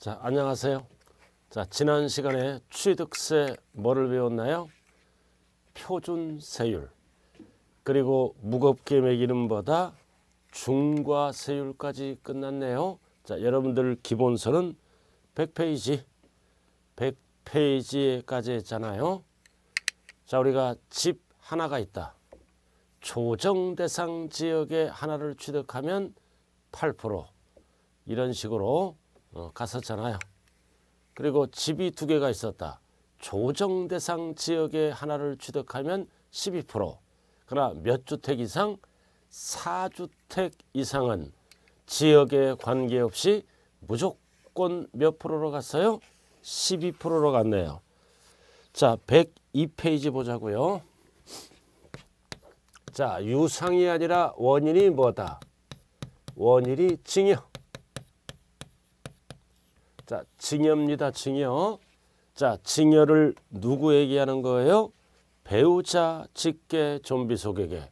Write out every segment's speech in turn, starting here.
자, 안녕하세요. 자, 지난 시간에 취득세 뭐를 배웠나요? 표준 세율. 그리고 무겁게 매기는 보다 중과 세율까지 끝났네요. 자, 여러분들 기본서는 100페이지. 100페이지까지 했잖아요. 자, 우리가 집 하나가 있다. 조정 대상 지역에 하나를 취득하면 8% 이런 식으로 어, 갔었잖아요. 그리고 집이 두 개가 있었다. 조정 대상 지역에 하나를 취득하면 12%. 그러나 몇 주택 이상 4주택 이상은 지역에 관계없이 무조건 몇 프로로 갔어요? 12%로 갔네요. 자, 102페이지 보자고요. 자, 유상이 아니라 원인이 뭐다? 원인이 증여. 자, 증여입니다. 증여. 자, 증여를 누구에게 하는 거예요? 배우자, 직계, 좀비 속에게.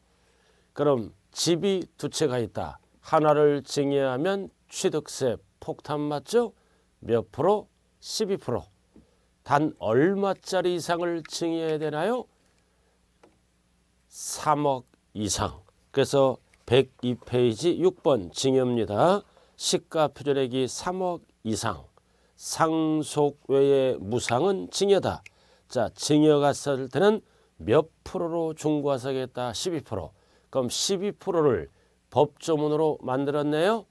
그럼 집이 두 채가 있다. 하나를 증여하면 취득세 폭탄 맞죠? 몇 프로? 12%. 단 얼마짜리 이상을 증여해야 되나요? 3억 이상. 그래서 102페이지 6번 증여입니다. 시가표절액이 3억 이상. 상속 외의 무상은 증여다. 자, 증여가 쓸 때는 몇 프로로 중과하겠다? 12%. 그럼 12%를 법조문으로 만들었네요.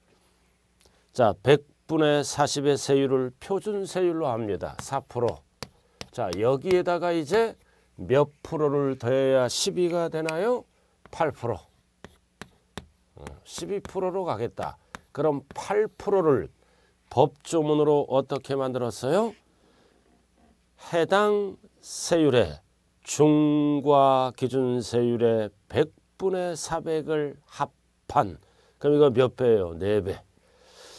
자, 100분의 40의 세율을 표준 세율로 합니다. 4%. 자, 여기에다가 이제 몇 프로를 더해야 12가 되나요? 8%. 12%로 어, 가겠다. 그럼 8%를 법조문으로 어떻게 만들었어요? 해당 세율의 중과 기준 세율의 100분의 400을 합한 그럼 이거 몇 배예요? 4배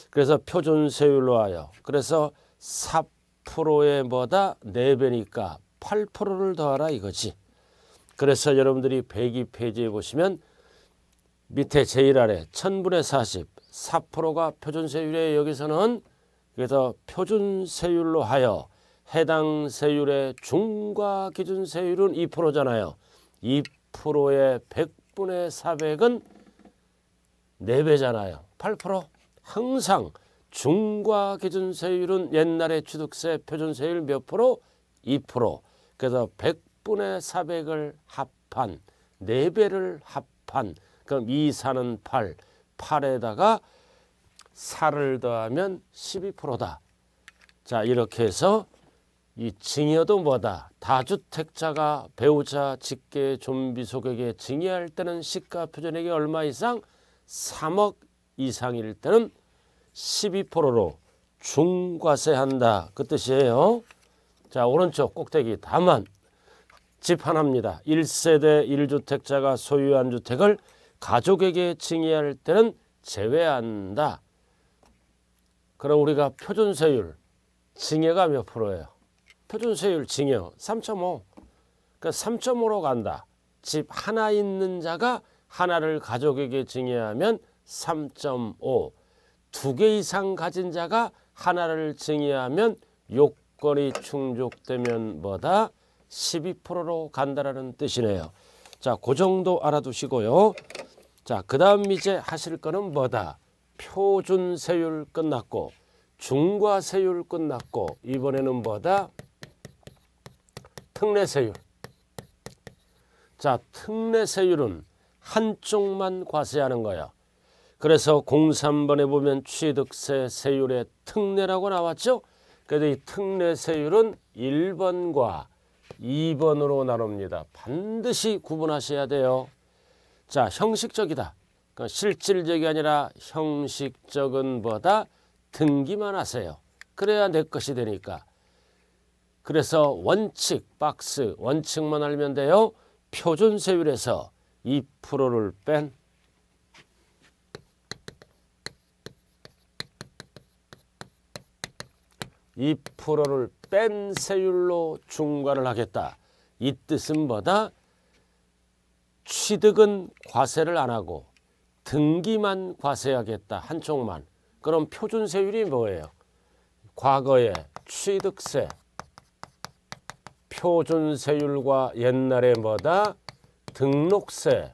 그래서 표준 세율로 하여 그래서 4%의 뭐다? 4배니까 8%를 더하라 이거지 그래서 여러분들이 102페이지에 보시면 밑에 제일 아래 1000분의 40 4%가 표준세율에 여기서는 그래서 표준세율로 하여 해당 세율의 중과 기준 세율은 2%잖아요. 2%의 100분의 400은 4배잖아요. 8% 항상 중과 기준 세율은 옛날에 취득세 표준 세율 몇 프로? 2%. 그래서 100분의 400을 합한 4배를 합한 그럼 2, 4는 8, 8에다가 4를 더하면 12%다. 자 이렇게 해서 이 증여도 뭐다. 다주택자가 배우자, 직계, 좀비 속에게 증여할 때는 시가표준액이 얼마 이상? 3억 이상일 때는 12%로 중과세한다. 그 뜻이에요. 자 오른쪽 꼭대기 다만 집 하나입니다. 1세대 1주택자가 소유한 주택을 가족에게 증여할 때는 제외한다. 그럼 우리가 표준세율 징여가 몇 프로예요? 표준세율 징여 3.5 그러니까 3.5로 간다. 집 하나 있는 자가 하나를 가족에게 증여하면 3.5두 개 이상 가진 자가 하나를 증여하면 요건이 충족되면 뭐다? 12%로 간다라는 뜻이네요. 자, 그 정도 알아두시고요. 자, 그 다음 이제 하실 거는 뭐다? 표준세율 끝났고 중과세율 끝났고 이번에는 뭐다? 특례세율. 자, 특례세율은 한쪽만 과세하는 거야. 그래서 03번에 보면 취득세 세율의 특례라고 나왔죠. 그래서 이 특례세율은 1번과 2번으로 나눕니다. 반드시 구분하셔야 돼요. 자 형식적이다. 그러니까 실질적이 아니라 형식적은 뭐다 등기만 하세요. 그래야 내 것이 되니까. 그래서 원칙 박스 원칙만 알면 돼요. 표준 세율에서 2%를 뺀이를뺀 세율로 중과를 하겠다. 이 뜻은 뭐다? 취득은 과세를 안 하고 등기만 과세하겠다 한쪽만 그럼 표준세율이 뭐예요? 과거의 취득세 표준세율과 옛날에 뭐다? 등록세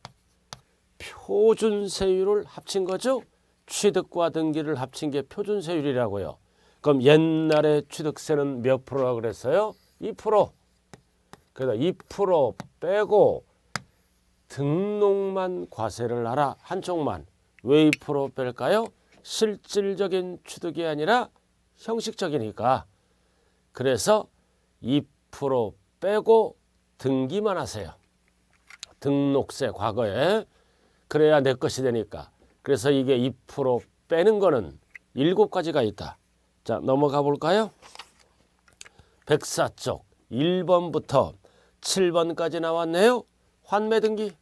표준세율을 합친 거죠? 취득과 등기를 합친 게 표준세율이라고요. 그럼 옛날에 취득세는 몇 프로라고 그랬어요? 2%. 그래서 2% 빼고 등록만 과세를 하라 한쪽만 왜 2% 뺄까요? 실질적인 취득이 아니라 형식적이니까 그래서 2% 빼고 등기만 하세요. 등록세 과거에 그래야 내 것이 되니까 그래서 이게 2% 빼는 거는 7가지가 있다. 자 넘어가 볼까요? 1 0 4쪽 1번부터 7번까지 나왔네요. 환매등기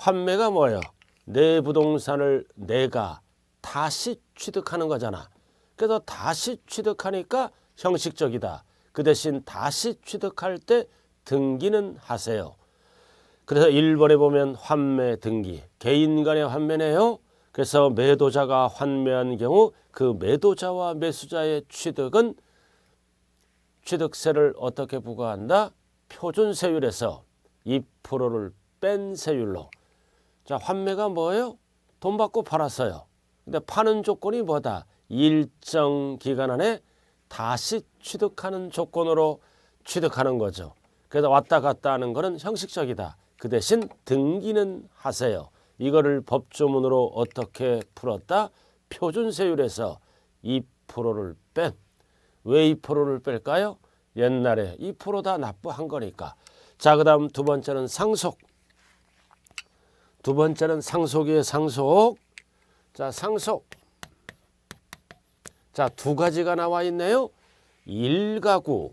환매가 뭐예요? 내 부동산을 내가 다시 취득하는 거잖아. 그래서 다시 취득하니까 형식적이다. 그 대신 다시 취득할 때 등기는 하세요. 그래서 1번에 보면 환매 등기, 개인 간의 환매네요. 그래서 매도자가 환매한 경우 그 매도자와 매수자의 취득은 취득세를 어떻게 부과한다? 표준세율에서 2%를 뺀 세율로 자, 환매가 뭐예요? 돈 받고 팔았어요. 근데 파는 조건이 뭐다? 일정 기간 안에 다시 취득하는 조건으로 취득하는 거죠. 그래서 왔다 갔다 하는 거는 형식적이다. 그 대신 등기는 하세요. 이거를 법조문으로 어떻게 풀었다? 표준세율에서 2%를 뺀. 왜 2%를 뺄까요? 옛날에 2%다 납부한 거니까. 자, 그 다음 두 번째는 상속. 두 번째는 상속이에요. 상속. 자, 상속. 자, 두 가지가 나와 있네요. 1가구,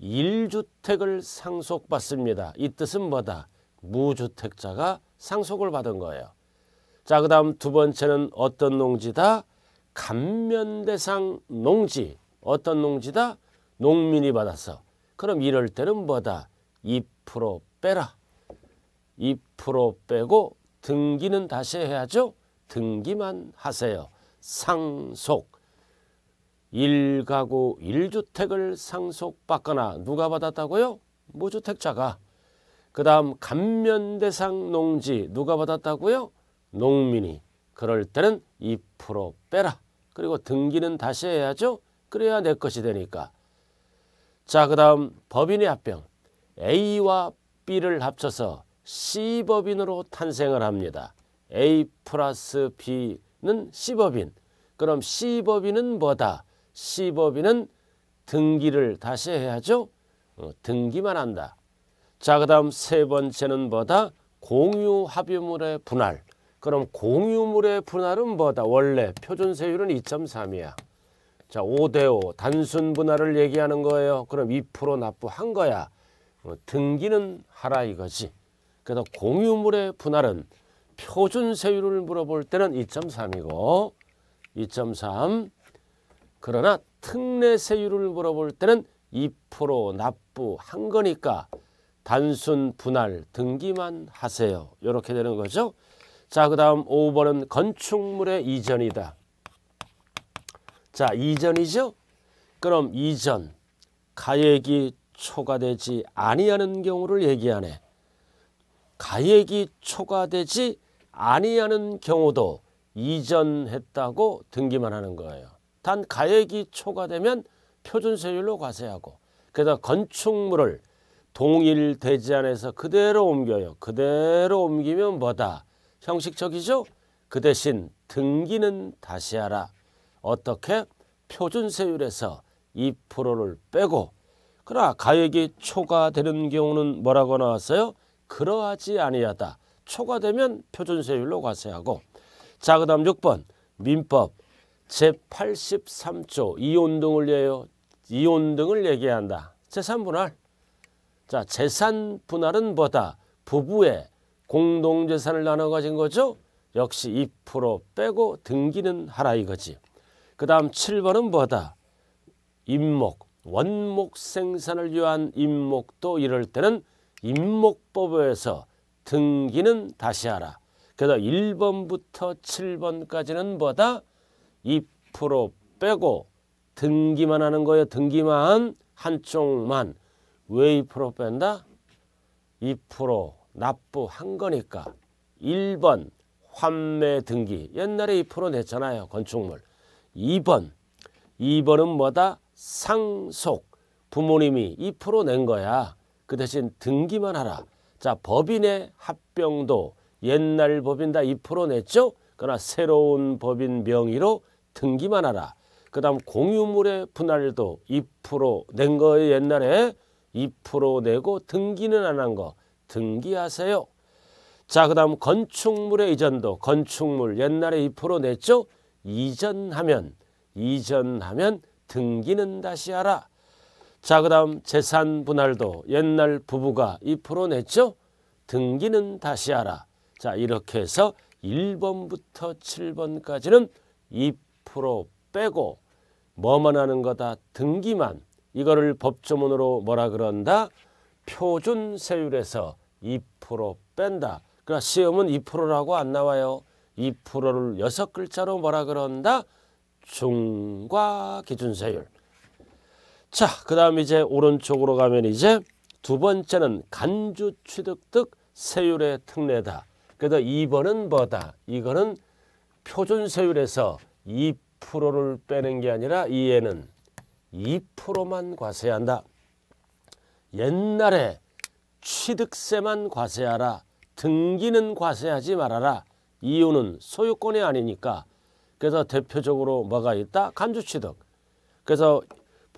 1주택을 상속받습니다. 이 뜻은 뭐다? 무주택자가 상속을 받은 거예요. 자, 그 다음 두 번째는 어떤 농지다? 감면대상 농지. 어떤 농지다? 농민이 받았어. 그럼 이럴 때는 뭐다? 2% 빼라. 2% 빼고 등기는 다시 해야죠. 등기만 하세요. 상속. 1가구 1주택을 상속받거나 누가 받았다고요? 무주택자가. 그 다음 감면대상 농지 누가 받았다고요? 농민이. 그럴 때는 2% 빼라. 그리고 등기는 다시 해야죠. 그래야 내 것이 되니까. 자, 그 다음 법인의 합병. A와 B를 합쳐서 C법인으로 탄생을 합니다. A 플러스 B는 C법인. 그럼 C법인은 뭐다? C법인은 등기를 다시 해야죠. 어, 등기만 한다. 자, 그 다음 세 번째는 뭐다? 공유 합유물의 분할. 그럼 공유물의 분할은 뭐다? 원래 표준세율은 2.3이야. 자, 5대5 단순 분할을 얘기하는 거예요. 그럼 2% 납부한 거야. 어, 등기는 하라 이거지. 그래서 공유물의 분할은 표준 세율을 물어볼 때는 2.3이고 2.3 그러나 특례 세율을 물어볼 때는 2% 납부 한 거니까 단순 분할 등기만 하세요. 이렇게 되는 거죠. 자, 그 다음 5번은 건축물의 이전이다. 자, 이전이죠. 그럼 이전, 가액이 초과되지 아니하는 경우를 얘기하네. 가액이 초과되지 아니하는 경우도 이전했다고 등기만 하는 거예요. 단 가액이 초과되면 표준세율로 과세하고 게다가 건축물을 동일 대지 안에서 그대로 옮겨요. 그대로 옮기면 뭐다? 형식적이죠? 그 대신 등기는 다시 하라. 어떻게? 표준세율에서 2%를 빼고 그러나 가액이 초과되는 경우는 뭐라고 나왔어요? 그러하지 아니하다. 초과되면 표준세율로 과세하고 자 그다음 6번 민법 제83조 이혼 등을 예요 이혼 등을 얘기한다. 재산 분할. 자, 재산 분할은 뭐다? 부부의 공동 재산을 나눠 가진 거죠. 역시 2% 빼고 등기는 하라 이거지. 그다음 7번은 뭐다? 임목, 원목 생산을 위한 임목도 이럴 때는 임목법에서 등기는 다시 하라. 그래서 1번부터 7번까지는 뭐다? 2% 빼고 등기만 하는 거예요. 등기만 한쪽만 왜 2% 뺀다? 2% 납부한 거니까 1번 환매 등기 옛날에 2% 냈잖아요. 건축물 2번 2번은 뭐다? 상속 부모님이 2%낸 거야. 그 대신 등기만 하라. 자 법인의 합병도 옛날 법인 다 2% 냈죠? 그러나 새로운 법인 명의로 등기만 하라. 그 다음 공유물의 분할도 2%낸 거예요 옛날에 2% 내고 등기는 안 한 거 등기하세요. 자그 다음 건축물의 이전도 건축물 옛날에 2% 냈죠? 이전하면 이전하면 등기는 다시 하라. 자, 그 다음 재산 분할도 옛날 부부가 이 풀어냈죠? 등기는 다시 하라. 자, 이렇게 해서 1번부터 7번까지는 2% 빼고 뭐만 하는 거다? 등기만. 이거를 법조문으로 뭐라 그런다? 표준 세율에서 2% 뺀다. 그러나 시험은 2%라고 안 나와요. 2%를 여섯 글자로 뭐라 그런다? 중과 기준세율. 자, 그 다음 이제 오른쪽으로 가면 이제 두 번째는 간주 취득득 세율의 특례다. 그래서 2번은 뭐다? 이거는 표준 세율에서 2%를 빼는 게 아니라 이 애는 2%만 과세한다. 옛날에 취득세만 과세하라. 등기는 과세하지 말아라. 이유는 소유권이 아니니까. 그래서 대표적으로 뭐가 있다? 간주취득. 그래서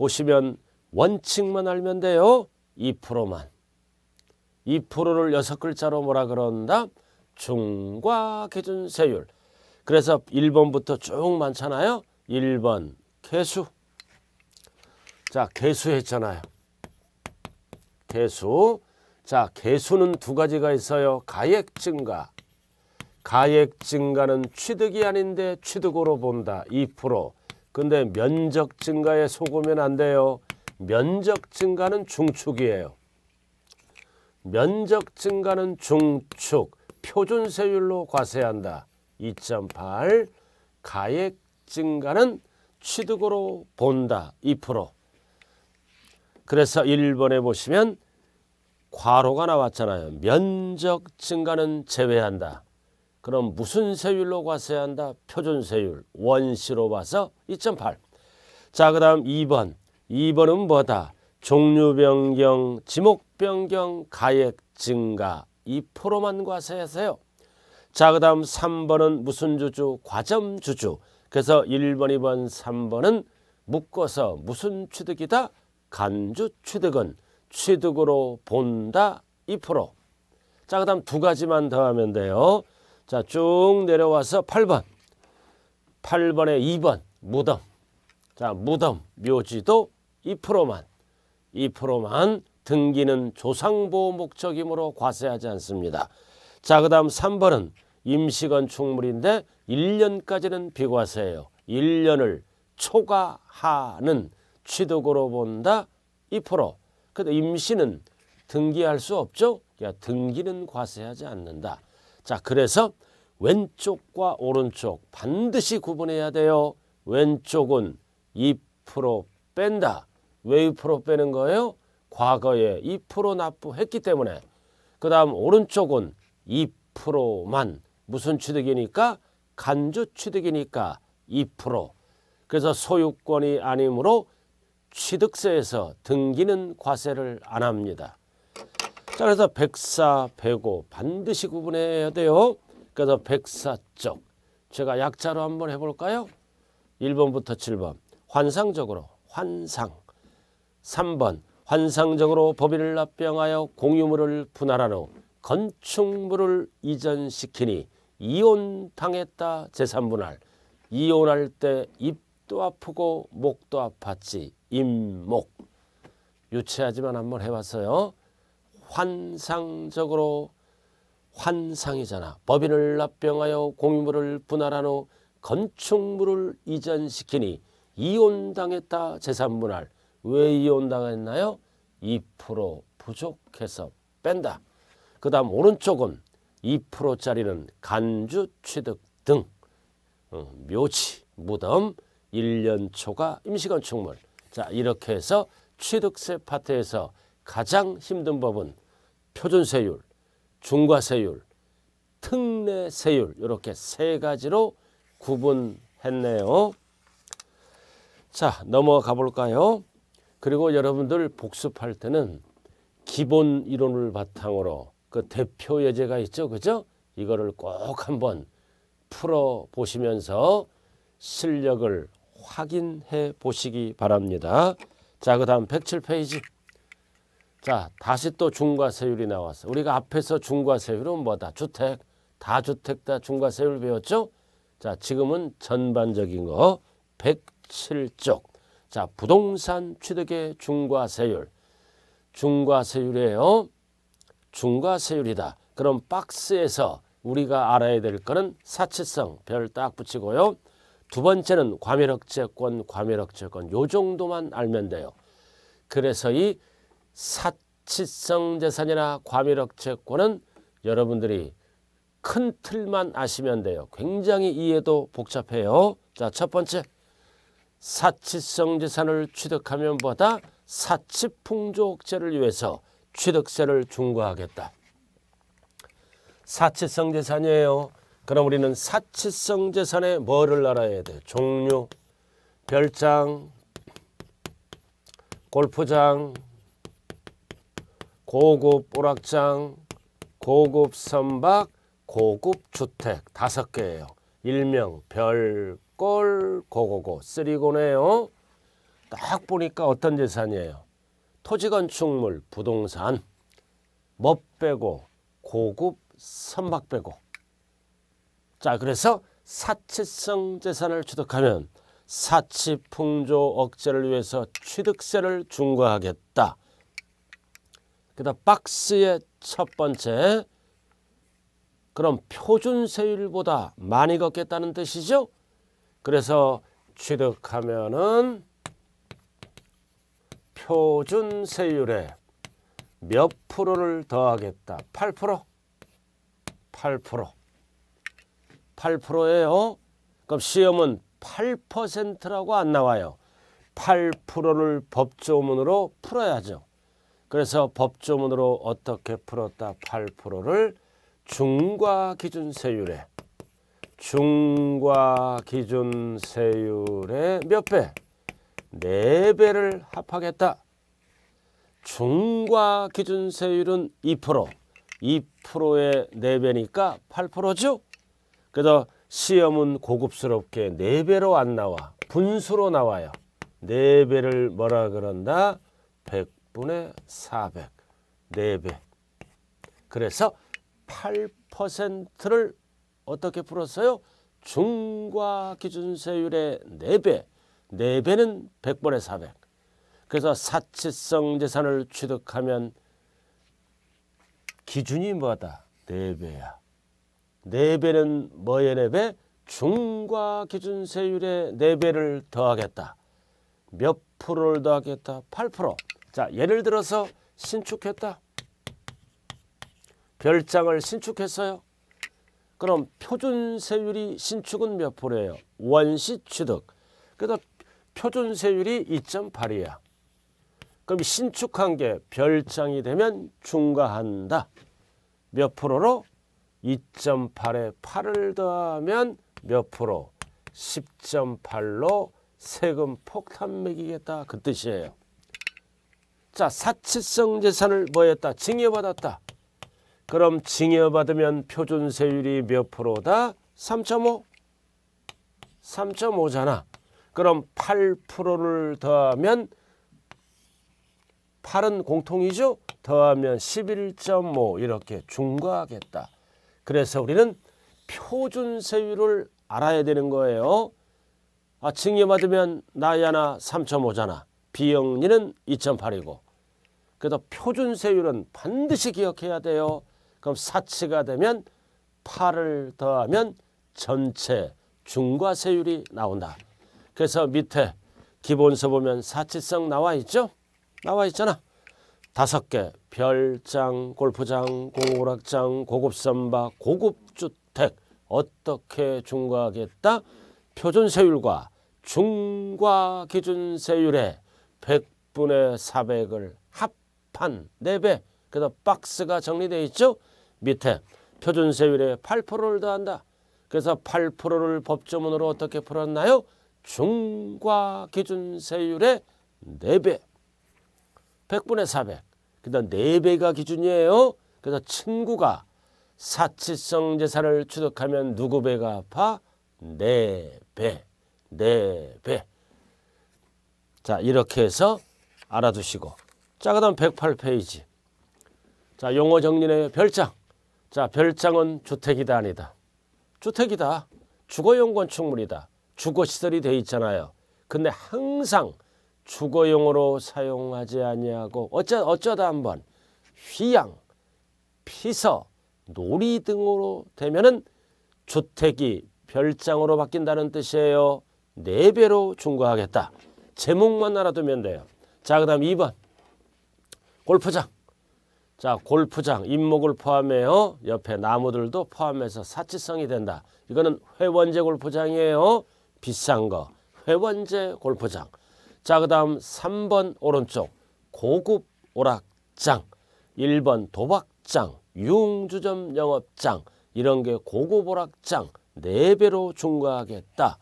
보시면 원칙만 알면 돼요. 2%만. 2%를 여섯 글자로 뭐라 그런다? 중과 기준 세율. 그래서 1번부터 쭉 많잖아요. 1번 개수. 자, 개수 했잖아요. 개수. 자, 개수는 두 가지가 있어요. 가액 증가. 가액 증가는 취득이 아닌데 취득으로 본다. 2%. 근데 면적 증가에 속으면 안 돼요. 면적 증가는 중축이에요. 면적 증가는 중축, 표준세율로 과세한다. 2.8, 가액 증가는 취득으로 본다. 2%. 그래서 1번에 보시면 과로가 나왔잖아요. 면적 증가는 제외한다. 그럼 무슨 세율로 과세해야 한다? 표준 세율 원시로 봐서 2.8. 자, 그다음 2번. 2번은 뭐다? 종류 변경, 지목 변경, 가액 증가 2%만 과세하세요. 자, 그다음 3번은 무슨 주주? 과점 주주. 그래서 1번, 2번, 3번은 묶어서 무슨 취득이다? 간주 취득은 취득으로 본다 2%. 자, 그다음 두 가지만 더 하면 돼요. 자, 쭉 내려와서 8번. 8번에 2번. 무덤. 자, 무덤, 묘지도 2%만, 2%만 등기는 조상보호 목적이므로 과세하지 않습니다. 자, 그 다음 3번은 임시건축물인데 1년까지는 비과세예요. 1년을 초과하는 취득으로 본다 2%. 근데 임시는 등기할 수 없죠? 그러니까 등기는 과세하지 않는다. 자 그래서 왼쪽과 오른쪽 반드시 구분해야 돼요. 왼쪽은 2% 뺀다. 왜 2% 빼는 거예요? 과거에 2% 납부했기 때문에 그 다음 오른쪽은 2%만 무슨 취득이니까 간주 취득이니까 2% 그래서 소유권이 아니므로 취득세에서 등기는 과세를 안 합니다. 자 그래서 백사 백오 반드시 구분해야 돼요. 그래서 백사 쪽 제가 약자로 한번 해볼까요? 1번부터 7번 환상적으로 환상 3번 환상적으로 법인을 합병하여 공유물을 분할한 후 건축물을 이전시키니 이혼당했다 재산분할 이혼할 때 입도 아프고 목도 아팠지 임목 유치하지만 한번 해봤어요 환상적으로 환상이잖아. 법인을 합병하여 공유물을 분할한 후 건축물을 이전시키니 이혼당했다 재산분할. 왜 이혼당했나요? 2% 부족해서 뺀다. 그 다음 오른쪽은 2%짜리는 간주 취득 등 어, 묘지, 무덤, 1년 초과 임시건축물 자 이렇게 해서 취득세 파트에서 가장 힘든 법은 표준세율, 중과세율, 특례세율 이렇게 세 가지로 구분했네요. 자 넘어가 볼까요? 그리고 여러분들 복습할 때는 기본 이론을 바탕으로 그 대표 예제가 있죠. 그죠? 이거를 꼭 한번 풀어보시면서 실력을 확인해 보시기 바랍니다. 자, 그 다음 107페이지. 자 다시 또 중과세율이 나왔어 우리가 앞에서 중과세율은 뭐다 주택 다 주택 다 중과세율 배웠죠 자 지금은 전반적인 거 107쪽 자 부동산 취득의 중과세율 중과세율이에요 중과세율이다 그럼 박스에서 우리가 알아야 될 거는 사치성 별 딱 붙이고요 두 번째는 과밀억제권 과밀억제권 요 정도만 알면 돼요 그래서 이 사치성 재산이나 과밀억채권은 여러분들이 큰 틀만 아시면 돼요. 굉장히 이해도 복잡해요. 자, 첫 번째. 사치성 재산을 취득하면 보다 사치풍조억제를 위해서 취득세를 중과하겠다. 사치성 재산이에요. 그럼 우리는 사치성 재산의 뭐를 알아야 돼? 종류, 별장, 골프장, 고급 오락장, 고급 선박, 고급 주택 다섯 개예요. 일명 별골 고고고 쓰리고네요. 딱 보니까 어떤 재산이에요. 토지건축물, 부동산, 멋 빼고 고급 선박 빼고 자 그래서 사치성 재산을 취득하면 사치 풍조 억제를 위해서 취득세를 중과하겠다. 그다 박스의 첫 번째 그럼 표준세율보다 많이 걷겠다는 뜻이죠. 그래서 취득하면은 표준세율에 몇 프로를 더하겠다. 8% 8% 8%예요. 그럼 시험은 8%라고 안 나와요. 8%를 법조문으로 풀어야죠. 그래서 법조문으로 어떻게 풀었다 8%를 중과 기준 세율에 중과 기준 세율의 몇 배? 네 배를 합하겠다. 중과 기준 세율은 2%. 2%의 네배니까 8%죠. 그래서 시험은 고급스럽게 네배로안 나와. 분수로 나와요. 네배를 뭐라 그런다? 10분의 400. 4배. 그래서 8%를 어떻게 풀었어요? 중과 기준세율의 4배. 4배는 100분의 400. 그래서 사치성 재산을 취득하면 기준이 뭐다? 4배야. 4배는 뭐의 4배? 중과 기준세율의 4배를 더하겠다. 몇 프로를 더하겠다? 8%. 자, 예를 들어서 신축했다. 별장을 신축했어요. 그럼 표준세율이 신축은 몇 프로예요? 원시 취득. 그래서 표준세율이 2.8이야. 그럼 신축한 게 별장이 되면 중과한다. 몇 프로로? 2.8에 8을 더하면 몇 프로? 10.8로 세금 폭탄 매기겠다 그 뜻이에요. 자 사치성 재산을 뭐였다 증여받았다 그럼 증여받으면 표준세율이 몇 프로다 3.5 3.5잖아 그럼 8%를 더하면 8은 공통이죠 더하면 11.5 이렇게 중과하겠다 그래서 우리는 표준세율을 알아야 되는 거예요 아, 증여받으면 나야나 3.5잖아 비영리는 2.8이고 그래서 표준세율은 반드시 기억해야 돼요. 그럼 사치가 되면 8을 더하면 전체 중과세율이 나온다. 그래서 밑에 기본서 보면 사치성 나와 있죠? 나와 있잖아. 다섯 개 별장, 골프장, 공락장 고급선박, 고급주택 어떻게 중과하겠다? 표준세율과 중과기준세율의 100분의 400을 판, 4배. 그래서 박스가 정리되어 있죠. 밑에 표준세율의 8%를 더한다. 그래서 8%를 법조문으로 어떻게 풀었나요? 중과 기준세율의 4배. 100분의 400. 그다음 그러니까 4배가 기준이에요. 그래서 친구가 사치성 재산을 취득하면 누구 배가 아파? 4배. 4배. 자 이렇게 해서 알아두시고 자, 그 다음 108페이지. 자, 용어 정리의 별장. 자, 별장은 주택이다 아니다. 주택이다. 주거용 건축물이다. 주거시설이 돼 있잖아요. 근데 항상 주거용으로 사용하지 아니하고 어쩌, 어쩌다 한번 휴양 피서, 놀이 등으로 되면은 주택이 별장으로 바뀐다는 뜻이에요. 네배로 중과하겠다. 제목만 알아두면 돼요. 자, 그 다음 2번. 골프장. 자, 골프장, 임목을 포함해요. 옆에 나무들도 포함해서 사치성이 된다. 이거는 회원제 골프장이에요. 비싼 거. 회원제 골프장. 자, 그 다음 3번 오른쪽. 고급 오락장. 1번 도박장. 유흥주점 영업장. 이런 게 고급 오락장. 4배로 중과하겠다.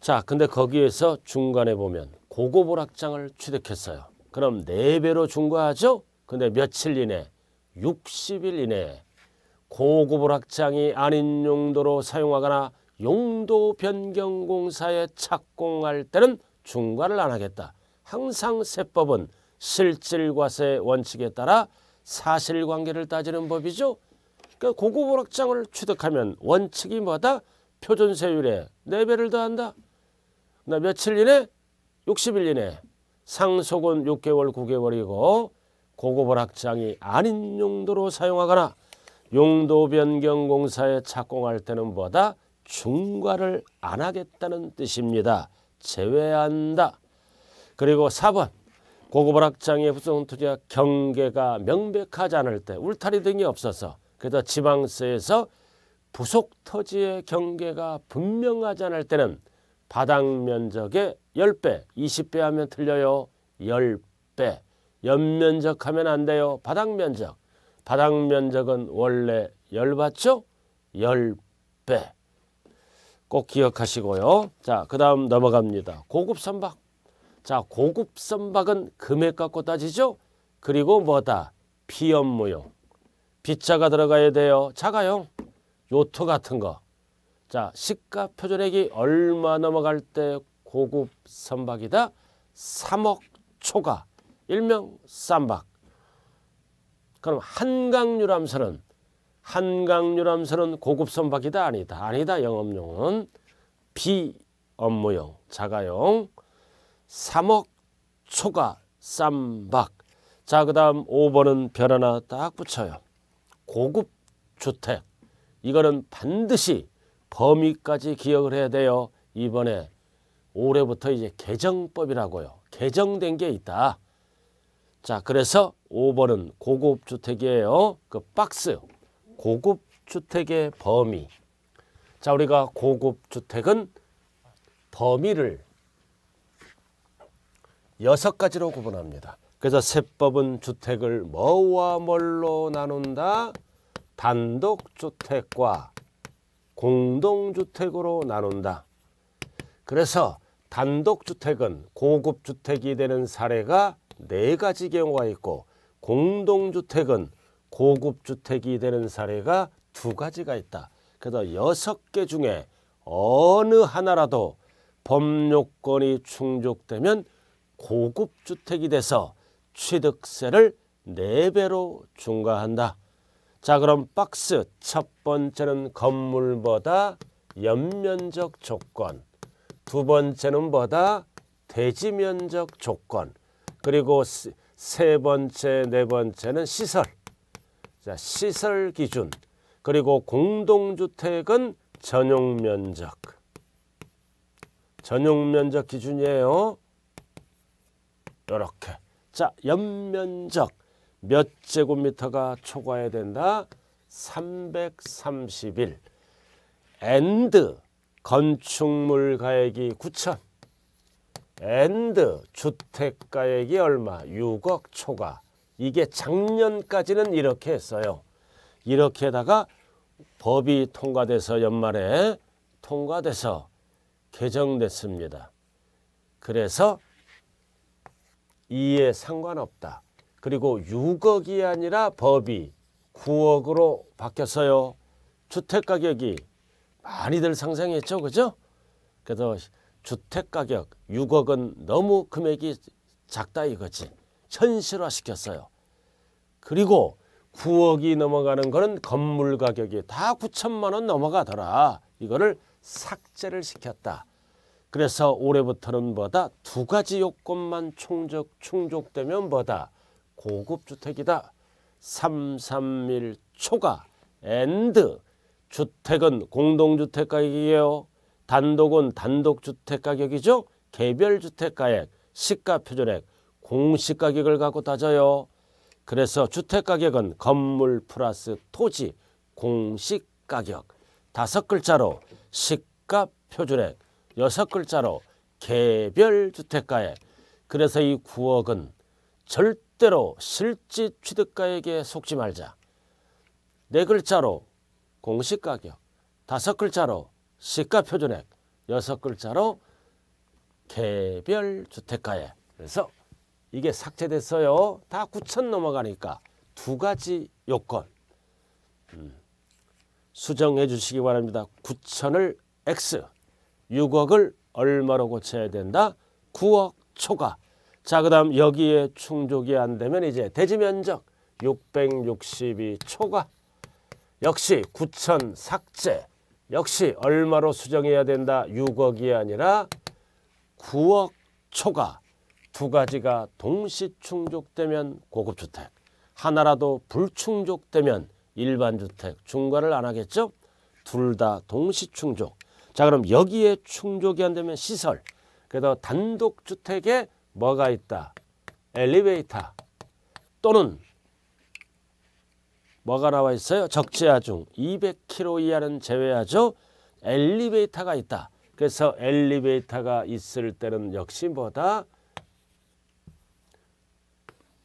자, 근데 거기에서 중간에 보면 고급 오락장을 취득했어요. 그럼 4배로 중과하죠? 근데 며칠 이내, 60일 이내 고급을 락장이 아닌 용도로 사용하거나 용도 변경 공사에 착공할 때는 중과를 안 하겠다. 항상 세법은 실질과세 원칙에 따라 사실관계를 따지는 법이죠. 그러니까 고급 오락장을 취득하면 원칙이 뭐다? 표준세율에 네배를 더한다. 나 며칠 이내? 60일 이내. 상속은 6개월 9개월이고 고급허락장이 아닌 용도로 사용하거나 용도 변경 공사에 착공할 때는 보다 중과를 안 하겠다는 뜻입니다. 제외한다. 그리고 4번 고급허락장의 부성 투자 경계가 명백하지 않을 때 울타리 등이 없어서 그래서 지방세에서 부속 토지의 경계가 분명하지 않을 때는 바닥 면적의 10배, 20배 하면 틀려요. 10배. 연면적 하면 안 돼요. 바닥면적. 바닥면적은 원래 10 받죠? 10배. 꼭 기억하시고요. 자, 그 다음 넘어갑니다. 고급 선박. 자, 고급 선박은 금액 갖고 따지죠? 그리고 뭐다? 피업무용. 빗자가 들어가야 돼요. 자가용. 요트 같은 거. 자, 시가 표준액이 얼마 넘어갈 때 고급 선박이다. 3억 초가 일명 쌈박. 그럼 한강 유람선은 한강 유람선은 고급 선박이다 아니다 아니다 영업용은 비업무용 자가용 3억 초가 쌈박 자그 다음 5번은 별 하나 딱 붙여요 고급 주택 이거는 반드시 범위까지 기억을 해야 돼요 이번에 올해부터 이제 개정법이라고요. 개정된 게 있다. 자, 그래서 5번은 고급 주택이에요. 그 박스. 고급 주택의 범위. 자, 우리가 고급 주택은 범위를 여섯 가지로 구분합니다. 그래서 세법은 주택을 뭐와 뭘로 나눈다? 단독주택과 공동주택으로 나눈다. 그래서 단독주택은 고급주택이 되는 사례가 네가지 경우가 있고 공동주택은 고급주택이 되는 사례가 두가지가 있다. 그래서 여섯 개 중에 어느 하나라도 법요건이 충족되면 고급주택이 돼서 취득세를 네배로 중과한다. 자 그럼 박스 첫 번째는 건물보다 연면적 조건 두 번째는 뭐다? 대지 면적 조건. 그리고 세 번째, 네 번째는 시설. 자, 시설 기준. 그리고 공동주택은 전용 면적. 전용 면적 기준이에요. 이렇게. 자, 연면적 몇 제곱미터가 초과해야 된다? 331. a n 건축물 가액이 9천 엔드 주택 가액이 얼마 6억 초과 이게 작년까지는 이렇게 했어요. 이렇게다가 법이 통과돼서 연말에 통과돼서 개정됐습니다. 그래서 이에 상관없다. 그리고 6억이 아니라 법이 9억으로 바뀌었어요. 주택가격이 많이들 상상했죠. 그죠? 그래서 주택가격 6억은 너무 금액이 작다 이거지. 현실화시켰어요. 그리고 9억이 넘어가는 거는 건물 가격이 다 9천만 원 넘어가더라. 이거를 삭제를 시켰다. 그래서 올해부터는 뭐다? 두 가지 요건만 충족, 충족되면 뭐다? 고급주택이다. 331 초과 앤드 주택은 공동주택 가격이에요. 단독은 단독주택 가격이죠. 개별주택 가액, 시가표준액, 공시가격을 갖고 따져요. 그래서 주택가격은 건물 플러스 토지, 공시가격. 다섯 글자로 시가표준액, 여섯 글자로 개별주택가액. 그래서 이 9억은 절대로 실지 취득가액에 속지 말자. 네 글자로 공시가격, 다섯 글자로 시가표준액, 여섯 글자로 개별 주택가에 그래서 이게 삭제됐어요. 다 9천 넘어가니까 두 가지 요건 음. 수정해 주시기 바랍니다. 9천을 X, 6억을 얼마로 고쳐야 된다? 9억 초과. 자, 그 다음 여기에 충족이 안 되면 이제 대지면적 662 초과. 역시 9천 삭제. 역시 얼마로 수정해야 된다. 6억이 아니라 9억 초과. 두 가지가 동시 충족되면 고급주택. 하나라도 불충족되면 일반주택. 중과를 안 하겠죠? 둘 다 동시 충족. 자 그럼 여기에 충족이 안 되면 시설. 그래서 단독주택에 뭐가 있다. 엘리베이터 또는 뭐가 나와 있어요? 적재하중 200km 이하는 제외하죠. 엘리베이터가 있다. 그래서 엘리베이터가 있을 때는 역시 뭐다?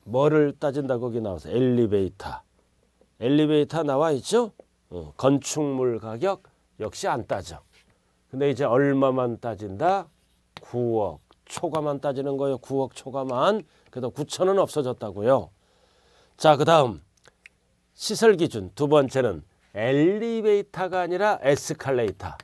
뭐를 따진다고 거기 나와서 엘리베이터. 엘리베이터 나와 있죠? 어, 건축물 가격 역시 안 따져. 근데 이제 얼마만 따진다? 9억 초과만 따지는 거예요. 9억 초과만. 그래도 9천은 없어졌다고요. 자, 그 다음 시설 기준 두 번째는 엘리베이터가 아니라 에스컬레이터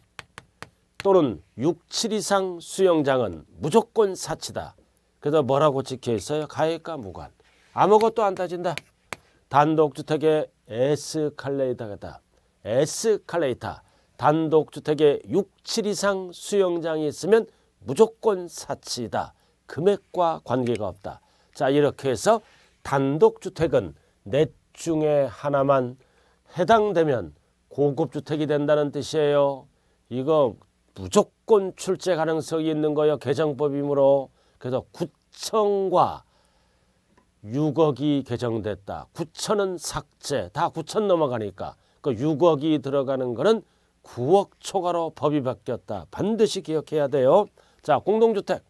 또는 6, 7 이상 수영장은 무조건 사치다. 그래서 뭐라고 찍혀 있어요? 가액과 무관. 아무것도 안 따진다. 단독주택에 에스컬레이터다. 가 에스컬레이터. 단독주택에 6, 7 이상 수영장이 있으면 무조건 사치이다. 금액과 관계가 없다. 자 이렇게 해서 단독주택은 내 중에 하나만 해당되면 고급주택이 된다는 뜻이에요. 이거 무조건 출제 가능성이 있는 거예요. 개정법이므로. 그래서 구청과 6억이 개정됐다. 9천은 삭제. 다 9천 넘어가니까. 그 6억이 들어가는 거는 9억 초과로 법이 바뀌었다. 반드시 기억해야 돼요. 자, 공동주택.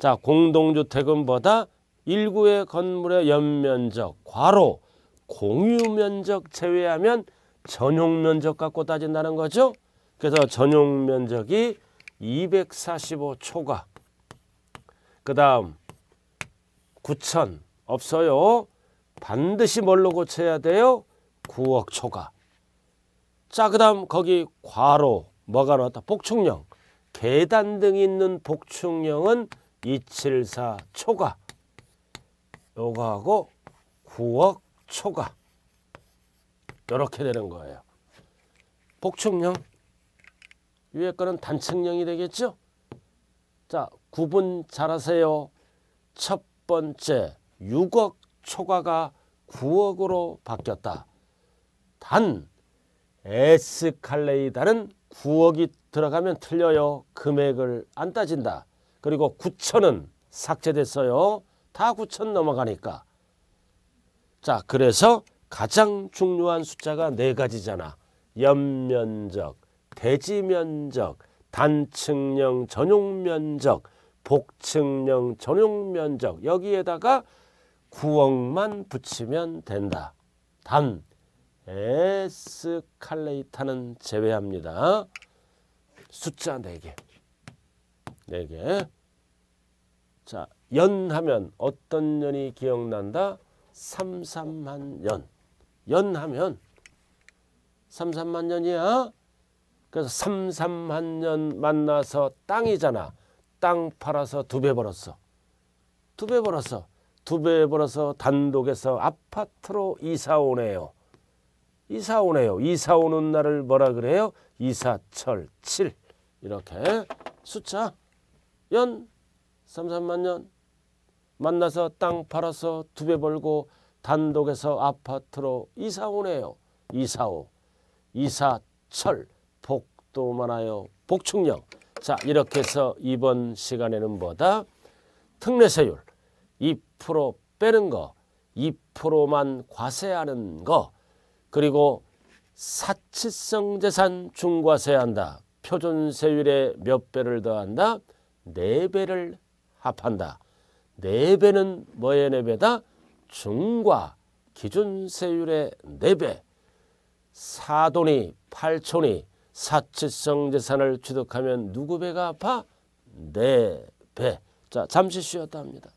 자, 공동주택은 보다 1구의 건물의 연면적, 과로 공유 면적 제외하면 전용 면적 갖고 따진다는 거죠. 그래서 전용 면적이 245 초과. 그 다음 9천 없어요. 반드시 뭘로 고쳐야 돼요? 9억 초과. 자, 그 다음 거기 과로 뭐가 나왔다? 복충령. 계단 등이 있는 복충령은 274 초과. 요거하고 9억 초가 이렇게 되는 거예요. 복축형 위에 거는 단층형이 되겠죠? 자, 구분 잘하세요. 첫 번째 6억 초과가 9억으로 바뀌었다. 단 에스칼레이다는 9억이 들어가면 틀려요. 금액을 안 따진다. 그리고 9천은 삭제됐어요. 다 9천 넘어가니까. 자, 그래서 가장 중요한 숫자가 네 가지잖아. 연면적, 대지면적, 단층형 전용면적, 복층형 전용면적 여기에다가 9억만 붙이면 된다. 단 에스칼레이터는 제외합니다. 숫자 4개. 4개. 자, 연하면 어떤 연이 기억난다? 삼삼만 년. 연 하면 삼삼만 년이야. 그래서 삼삼만 년 만나서 땅이잖아. 땅 팔아서 두 배 벌었어. 두 배 벌었어. 두배 벌어서 단독에서 아파트로 이사 오네요. 이사 오네요. 이사 오는 날을 뭐라 그래요? 이사철 7. 이렇게 숫자 연 삼삼만 년 만나서 땅 팔아서 두 배 벌고 단독에서 아파트로 이사 오네요. 이사오, 이사철, 복도 많아요. 복충령. 자 이렇게 해서 이번 시간에는 뭐다? 특례세율 2% 빼는 거, 2%만 과세하는 거, 그리고 사치성 재산 중과세한다. 표준세율의 몇 배를 더한다? 네배를 합한다. 네 배는 뭐의 네 배다? 중과 기준세율의 네 배. 사돈이 팔촌이 사치성 재산을 취득하면 누구 배가 아파? 네 배. 자 잠시 쉬었다 합니다.